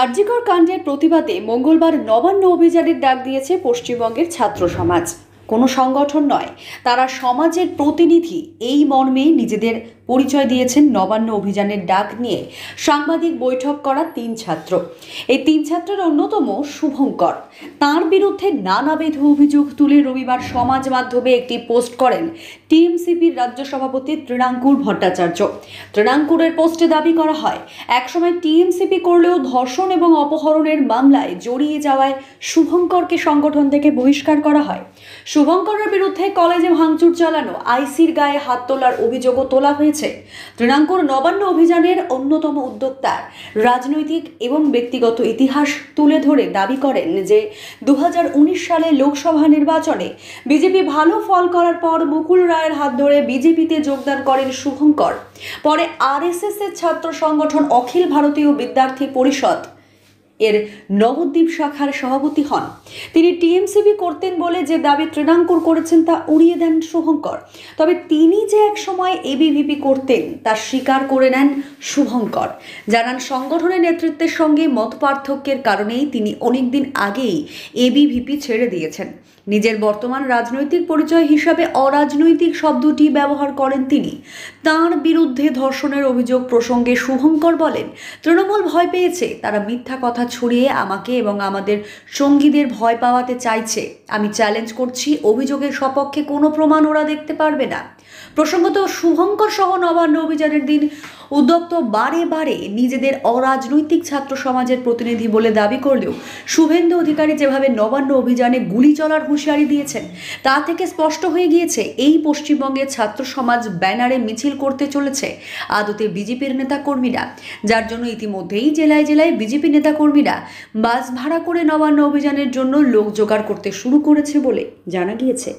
আরজিকর কাণ্ডের প্রতিবাদে মঙ্গলবার নবান্ন অভিযানের ডাক দিয়েছে পশ্চিমবঙ্গের ছাত্র সমাজ কোনো সংগঠন নয় তারা সমাজের প্রতিনিধি এই মর্মে নিজেদের পরিচয় দিয়েছেন নবান্ন অভিযানের ডাক নিয়ে সাংবাদিক বৈঠক করা তিন ছাত্র এই তিন ছাত্রের অন্যতম শুভঙ্কর তার বিরুদ্ধে নানাবিধ অভিযোগ তুলে রবিবার সমাজ মাধ্যমে একটি পোস্ট করেন টিএমসিপির রাজ্য সভাপতি তৃণাঙ্কুর ভট্টাচার্য তৃণাঙ্কুরের পোস্টে দাবি করা হয় একসময় টিএমসিপি করলেও ধর্ষণ এবং অপহরণের মামলায় জড়িয়ে যাওয়ায় শুভঙ্করকে সংগঠন থেকে বহিষ্কার করা হয় শুভঙ্করের বিরুদ্ধে কলেজে ভাঙচুর চালানো আইসির গায়ে হাত তোলার অভিযোগও তোলা হয়েছে রয়েছে তৃণাঙ্কুর নবান্ন অভিযানের অন্যতম উদ্যোক্তার রাজনৈতিক এবং ব্যক্তিগত ইতিহাস তুলে ধরে দাবি করেন যে দু সালে লোকসভা নির্বাচনে বিজেপি ভালো ফল করার পর মুকুল রায়ের হাত ধরে বিজেপিতে যোগদান করেন শুভঙ্কর পরে আরএসএস এর ছাত্র সংগঠন অখিল ভারতীয় বিদ্যার্থী পরিষদ এর নবদ্বীপ শাখার সভাপতি হন তিনি টিএমসিবি করতেন বলে যে দাবি তৃণাঙ্কুর করেছেন তা উড়িয়ে দেন শুভঙ্কর তবে তিনি যে একসময় এবিভিপি করতেন তা স্বীকার করে নেন শুভঙ্কর জানান সংগঠনের নেতৃত্বের সঙ্গে মত পার্থক্যের কারণেই তিনি অনেকদিন আগেই এবিভিপি ছেড়ে দিয়েছেন নিজের বর্তমান রাজনৈতিক পরিচয় হিসাবে অরাজনৈতিক শব্দটি ব্যবহার করেন তিনি তার বিরুদ্ধে ধর্ষণের অভিযোগ প্রসঙ্গে শুভঙ্কর বলেন তৃণমূল ভয় পেয়েছে তারা মিথ্যা কথা কথা ছড়িয়ে আমাকে এবং আমাদের সঙ্গীদের ভয় পাওয়াতে চাইছে আমি চ্যালেঞ্জ করছি অভিযোগের সপক্ষে কোনো প্রমাণ ওরা দেখতে পারবে না প্রসঙ্গত শুভঙ্কর সহ নবান্ন অভিযানের দিন উদ্যোক্ত বারে বারে নিজেদের অরাজনৈতিক ছাত্র সমাজের প্রতিনিধি বলে দাবি করলেও শুভেন্দু অধিকারী যেভাবে নবান্ন অভিযানে গুলি চলার হুঁশিয়ারি দিয়েছেন তা থেকে স্পষ্ট হয়ে গিয়েছে এই পশ্চিমবঙ্গের ছাত্র সমাজ ব্যানারে মিছিল করতে চলেছে আদতে বিজেপির নেতা কর্মীরা যার জন্য ইতিমধ্যেই জেলায় জেলায় বিজেপি নেতা কর্মীরা বাস ভাড়া করে নবান্ন অভিযানের জন্য লোক জোগাড় করতে শুরু করেছে বলে জানা গিয়েছে